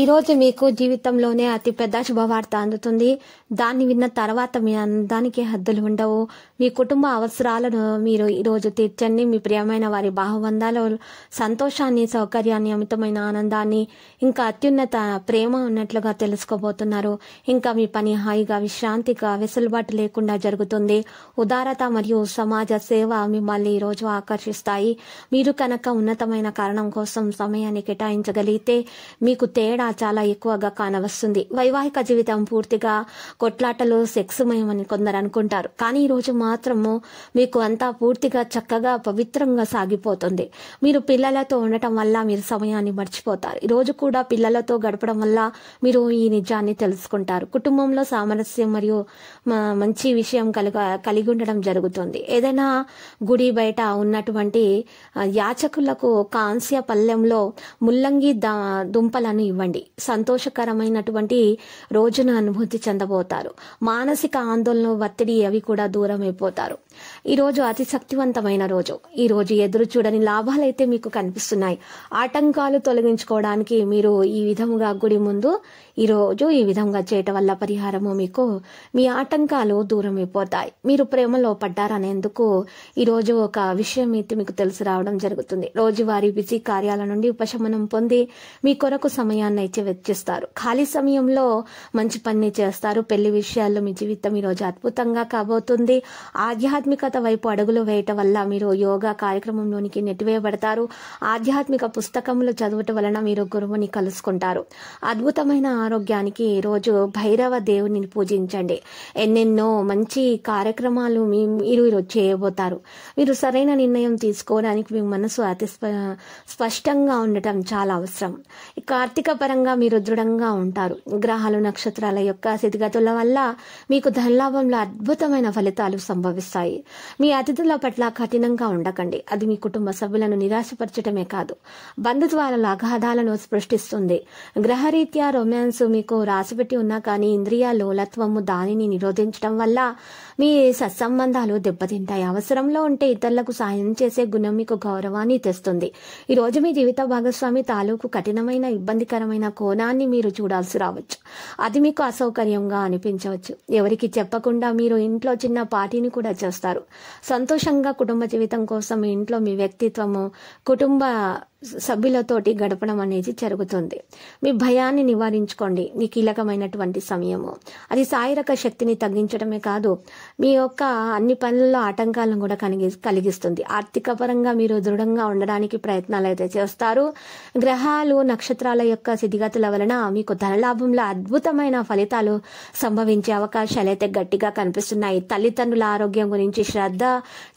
ఈరోజు మీకు జీవితంలోనే అతిపెద్ద శుభవార్త అందుతుంది దాన్ని విన్న తర్వాత మీ అందానికి హద్దులు ఉండవు మీ కుటుంబ అవసరాలను మీరు ఈరోజు తీర్చండి మీ ప్రియమైన వారి బాహుబంధాలు సంతోషాన్ని సౌకర్యాన్ని అమితమైన ఆనందాన్ని ఇంకా అత్యున్నత ప్రేమ ఉన్నట్లుగా తెలుసుకోబోతున్నారు ఇంకా మీ పని హాయిగా విశ్రాంతిగా వెసులుబాటు లేకుండా జరుగుతుంది ఉదారత మరియు సమాజ సేవ మిమ్మల్ని ఈరోజు ఆకర్షిస్తాయి మీరు కనుక ఉన్నతమైన కారణం కోసం సమయాన్ని కేటాయించగలిగితే మీకు తేడా తేడా చాలా ఎక్కువగా కానవస్తుంది వైవాహిక జీవితం పూర్తిగా కొట్లాటలు సెక్స్మయమని కొందరు అనుకుంటారు కానీ ఈరోజు మాత్రము మీకు అంతా పూర్తిగా చక్కగా పవిత్రంగా సాగిపోతుంది మీరు పిల్లలతో ఉండటం వల్ల మీరు సమయాన్ని మర్చిపోతారు ఈరోజు కూడా పిల్లలతో గడపడం వల్ల మీరు ఈ నిజాన్ని తెలుసుకుంటారు కుటుంబంలో సామరస్యం మరియు మంచి విషయం కలిగ కలిగి ఉండడం జరుగుతుంది ఏదైనా గుడి బయట ఉన్నటువంటి యాచకులకు కాంస్య పల్లెంలో ముల్లంగి దుంపలను ఇవ్వండి చెప్పండి సంతోషకరమైనటువంటి రోజును అనుభూతి చెందబోతారు మానసిక ఆందోళన ఒత్తిడి అవి కూడా దూరం అయిపోతారు ఈరోజు అతి శక్తివంతమైన రోజు ఈరోజు ఎదురు చూడని లాభాలైతే మీకు కనిపిస్తున్నాయి ఆటంకాలు తొలగించుకోవడానికి మీరు ఈ విధముగా గుడి ముందు ఈరోజు ఈ విధంగా చేయటం వల్ల పరిహారము మీకు మీ ఆటంకాలు దూరం అయిపోతాయి మీరు ప్రేమలో పడ్డారనేందుకు ఈరోజు ఒక విషయం అయితే మీకు తెలిసి రావడం జరుగుతుంది రోజువారీ బిజీ కార్యాల నుండి ఉపశమనం పొంది మీ కొరకు సమయాన్ని అయితే వెచ్చిస్తారు ఖాళీ సమయంలో మంచి పని చేస్తారు పెళ్లి విషయాల్లో మీ జీవితం ఈరోజు అద్భుతంగా కాబోతుంది ఆధ్యాత్మికత వైపు అడుగులు వేయటం వల్ల మీరు యోగా కార్యక్రమంలోనికి నెట్టివేయబడతారు ఆధ్యాత్మిక పుస్తకములు చదవటం వలన మీరు గురువుని కలుసుకుంటారు అద్భుతమైన ఆరోగ్యానికి ఈరోజు భైరవ దేవుని పూజించండి ఎన్నెన్నో మంచి కార్యక్రమాలు మీ మీరు ఈరోజు చేయబోతారు మీరు సరైన నిర్ణయం తీసుకోవడానికి మీ మనసు అతి స్పష్టంగా ఉండటం చాలా అవసరం కార్తీక పరంగా మీరు దృఢంగా ఉంటారు గ్రహాలు నక్షత్రాల యొక్క స్థితిగతుల వల్ల మీకు ధనలాభంలో అద్భుతమైన ఫలితాలు సంభవిస్తాయి మీ అతిథుల పట్ల కఠినంగా ఉండకండి అది మీ కుటుంబ సభ్యులను నిరాశపరచడమే కాదు బంధుత్వాలలో అగాధాలను సృష్టిస్తుంది గ్రహరీత్యా రొమాన్స్ మీకు రాసిపెట్టి ఉన్నా కానీ ఇంద్రియ లోలత్వము దానిని నిరోధించడం వల్ల మీ సత్సంబంధాలు దెబ్బతింటాయి అవసరంలో ఉంటే ఇతరులకు సాయం చేసే గుణం మీకు గౌరవాన్ని తెస్తుంది ఈ రోజు మీ జీవిత భాగస్వామి తాలూకు కఠినమైన ఇబ్బందికరమైన కోణాన్ని మీరు చూడాల్సి రావచ్చు అది మీకు అసౌకర్యంగా అనిపించవచ్చు ఎవరికి చెప్పకుండా మీరు ఇంట్లో చిన్న పార్టీని కూడా చేస్తారు సంతోషంగా కుటుంబ జీవితం కోసం ఇంట్లో మీ వ్యక్తిత్వము కుటుంబ సభ్యులతోటి గడపడం అనేది జరుగుతుంది మీ భయాన్ని నివారించుకోండి మీ కీలకమైనటువంటి సమయము అది శారీరక శక్తిని తగ్గించడమే కాదు మీ యొక్క అన్ని పనుల్లో ఆటంకాలను కూడా కలిగి కలిగిస్తుంది ఆర్థిక పరంగా మీరు దృఢంగా ఉండడానికి ప్రయత్నాలు అయితే చేస్తారు గ్రహాలు నక్షత్రాల యొక్క స్థితిగతుల వలన మీకు ధనలాభంలో అద్భుతమైన ఫలితాలు సంభవించే అవకాశాలైతే గట్టిగా కనిపిస్తున్నాయి తల్లిదండ్రుల ఆరోగ్యం గురించి శ్రద్ధ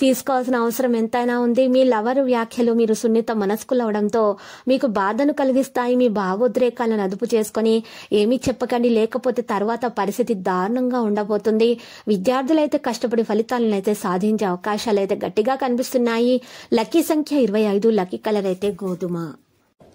తీసుకోవాల్సిన అవసరం ఎంతైనా ఉంది మీ లవర్ వ్యాఖ్యలు మీరు సున్నిత మనస్కులవడంతో మీకు బాధను కలిగిస్తాయి మీ భావోద్రేకాలను అదుపు చేసుకొని ఏమీ చెప్పకండి లేకపోతే తర్వాత పరిస్థితి దారుణంగా ఉండబోతుంది విద్యార్థులైతే కష్టపడి ఫలితాలను అయితే సాధించే అవకాశాలు అయితే గట్టిగా కనిపిస్తున్నాయి లక్కీ సంఖ్య ఇరవై ఐదు లక్కీ కలర్ అయితే గోధుమ